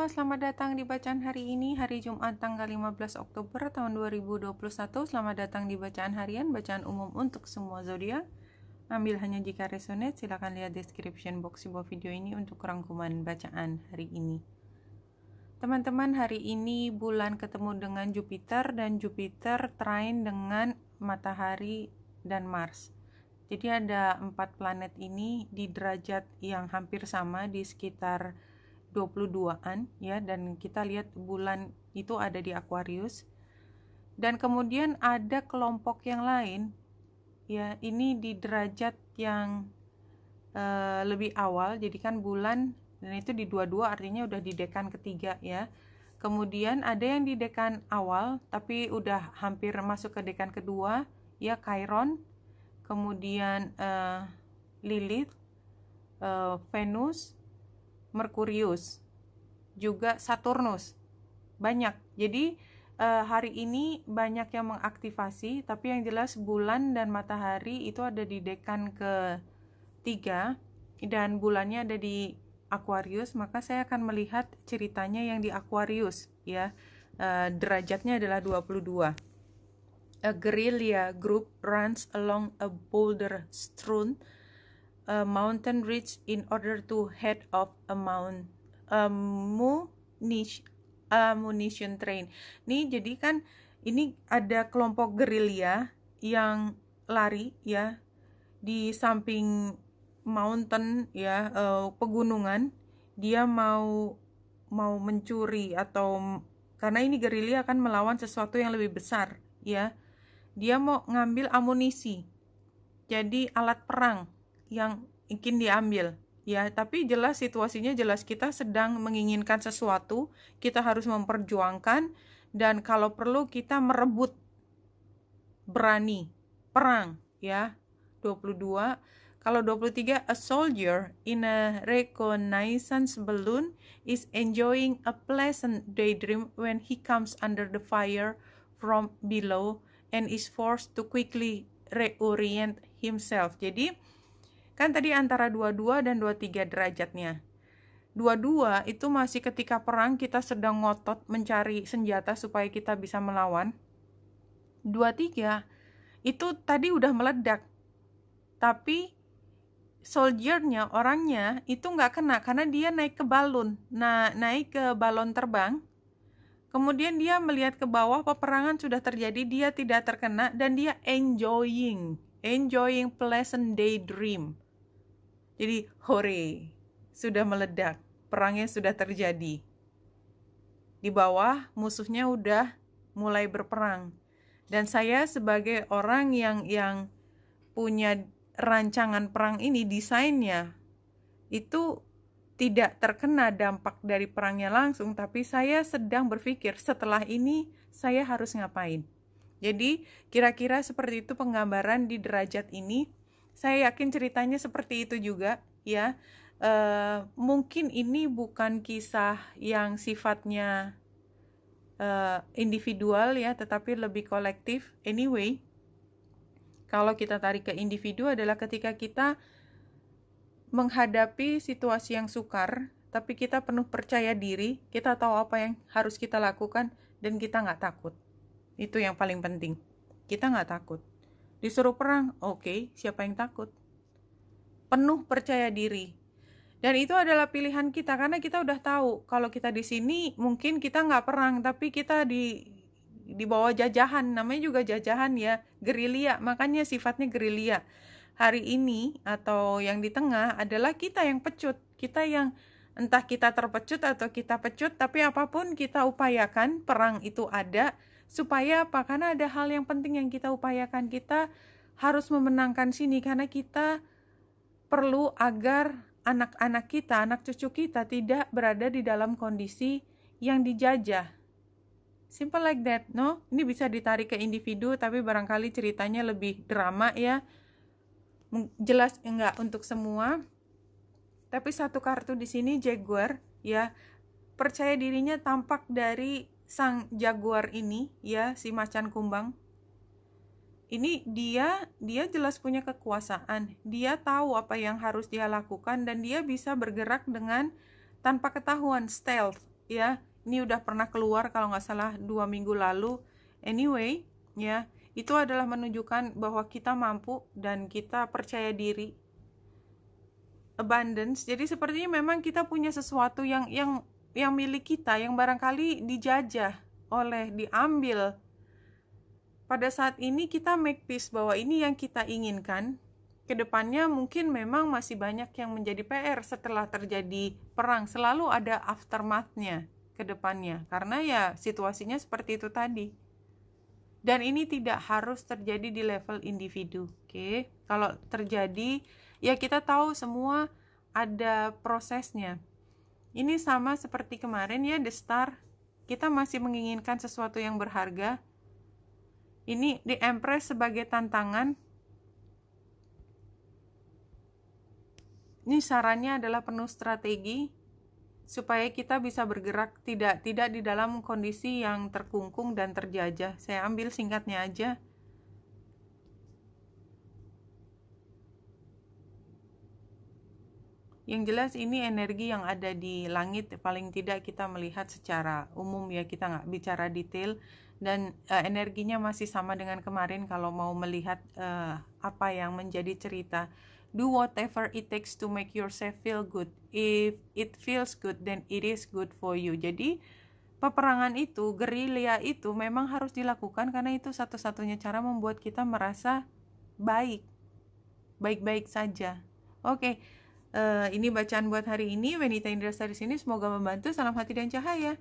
semua, selamat datang di bacaan hari ini, hari Jumat tanggal 15 Oktober tahun 2021. Selamat datang di bacaan harian, bacaan umum untuk semua zodiak. Ambil hanya jika resonate, silahkan lihat description box di bawah video ini untuk rangkuman bacaan hari ini. Teman-teman, hari ini bulan ketemu dengan Jupiter dan Jupiter train dengan Matahari dan Mars. Jadi ada empat planet ini di derajat yang hampir sama di sekitar 22-an ya dan kita lihat bulan itu ada di Aquarius. Dan kemudian ada kelompok yang lain ya ini di derajat yang uh, lebih awal jadi kan bulan dan itu di 22 artinya udah di dekan ketiga ya. Kemudian ada yang di dekan awal tapi udah hampir masuk ke dekan kedua ya Chiron. Kemudian uh, Lilith, uh, Venus, Merkurius, juga Saturnus. Banyak. Jadi eh, hari ini banyak yang mengaktifasi, tapi yang jelas bulan dan matahari itu ada di dekan ke tiga dan bulannya ada di Aquarius, maka saya akan melihat ceritanya yang di Aquarius ya. Eh, derajatnya adalah 22. A guerrilla group runs along a boulder strewn a mountain ridge in order to head off a mount ammunition, ammunition train. Nih jadi kan ini ada kelompok gerilya yang lari ya di samping mountain ya uh, pegunungan dia mau mau mencuri atau karena ini gerilya akan melawan sesuatu yang lebih besar ya dia mau ngambil amunisi jadi alat perang yang ingin diambil ya tapi jelas situasinya jelas kita sedang menginginkan sesuatu kita harus memperjuangkan dan kalau perlu kita merebut berani perang ya 22 kalau 23 a soldier in a reconnaissance balloon is enjoying a pleasant daydream when he comes under the fire from below and is forced to quickly reorient himself jadi Kan tadi antara 22 dan 23 derajatnya. 22 itu masih ketika perang kita sedang ngotot mencari senjata supaya kita bisa melawan. 23 itu tadi udah meledak. Tapi soldiernya, orangnya itu nggak kena karena dia naik ke balon. Nah, naik ke balon terbang. Kemudian dia melihat ke bawah peperangan sudah terjadi, dia tidak terkena dan dia enjoying, enjoying pleasant daydream. Jadi hore, sudah meledak, perangnya sudah terjadi. Di bawah musuhnya udah mulai berperang. Dan saya sebagai orang yang yang punya rancangan perang ini desainnya itu tidak terkena dampak dari perangnya langsung, tapi saya sedang berpikir setelah ini saya harus ngapain. Jadi kira-kira seperti itu penggambaran di derajat ini saya yakin ceritanya seperti itu juga, ya. uh, mungkin ini bukan kisah yang sifatnya uh, individual ya, tetapi lebih kolektif. Anyway, kalau kita tarik ke individu adalah ketika kita menghadapi situasi yang sukar, tapi kita penuh percaya diri, kita tahu apa yang harus kita lakukan dan kita nggak takut. Itu yang paling penting. Kita nggak takut. Disuruh perang, oke, okay, siapa yang takut? Penuh percaya diri. Dan itu adalah pilihan kita karena kita udah tahu kalau kita di sini mungkin kita nggak perang tapi kita di di bawah jajahan namanya juga jajahan ya gerilya makanya sifatnya gerilya hari ini atau yang di tengah adalah kita yang pecut kita yang entah kita terpecut atau kita pecut tapi apapun kita upayakan perang itu ada Supaya apa? Karena ada hal yang penting yang kita upayakan. Kita harus memenangkan sini karena kita perlu agar anak-anak kita, anak cucu kita tidak berada di dalam kondisi yang dijajah. Simple like that, no? Ini bisa ditarik ke individu, tapi barangkali ceritanya lebih drama ya. Jelas enggak untuk semua. Tapi satu kartu di sini Jaguar ya percaya dirinya tampak dari sang jaguar ini ya si macan kumbang ini dia dia jelas punya kekuasaan dia tahu apa yang harus dia lakukan dan dia bisa bergerak dengan tanpa ketahuan stealth ya ini udah pernah keluar kalau nggak salah dua minggu lalu anyway ya itu adalah menunjukkan bahwa kita mampu dan kita percaya diri abundance jadi sepertinya memang kita punya sesuatu yang yang yang milik kita yang barangkali dijajah oleh diambil pada saat ini kita make peace bahwa ini yang kita inginkan kedepannya mungkin memang masih banyak yang menjadi PR setelah terjadi perang selalu ada aftermathnya kedepannya karena ya situasinya seperti itu tadi dan ini tidak harus terjadi di level individu oke okay? kalau terjadi ya kita tahu semua ada prosesnya ini sama seperti kemarin ya, The Star. Kita masih menginginkan sesuatu yang berharga. Ini di Empress sebagai tantangan. Ini sarannya adalah penuh strategi supaya kita bisa bergerak tidak tidak di dalam kondisi yang terkungkung dan terjajah. Saya ambil singkatnya aja. Yang jelas ini energi yang ada di langit paling tidak kita melihat secara umum ya kita nggak bicara detail dan uh, energinya masih sama dengan kemarin kalau mau melihat uh, apa yang menjadi cerita. Do whatever it takes to make yourself feel good. If it feels good, then it is good for you. Jadi peperangan itu, gerilya itu memang harus dilakukan karena itu satu-satunya cara membuat kita merasa baik, baik-baik saja. Oke. Okay Eh, ini bacaan buat hari ini. Wenita Indra Sari sini semoga membantu. Salam hati dan cahaya.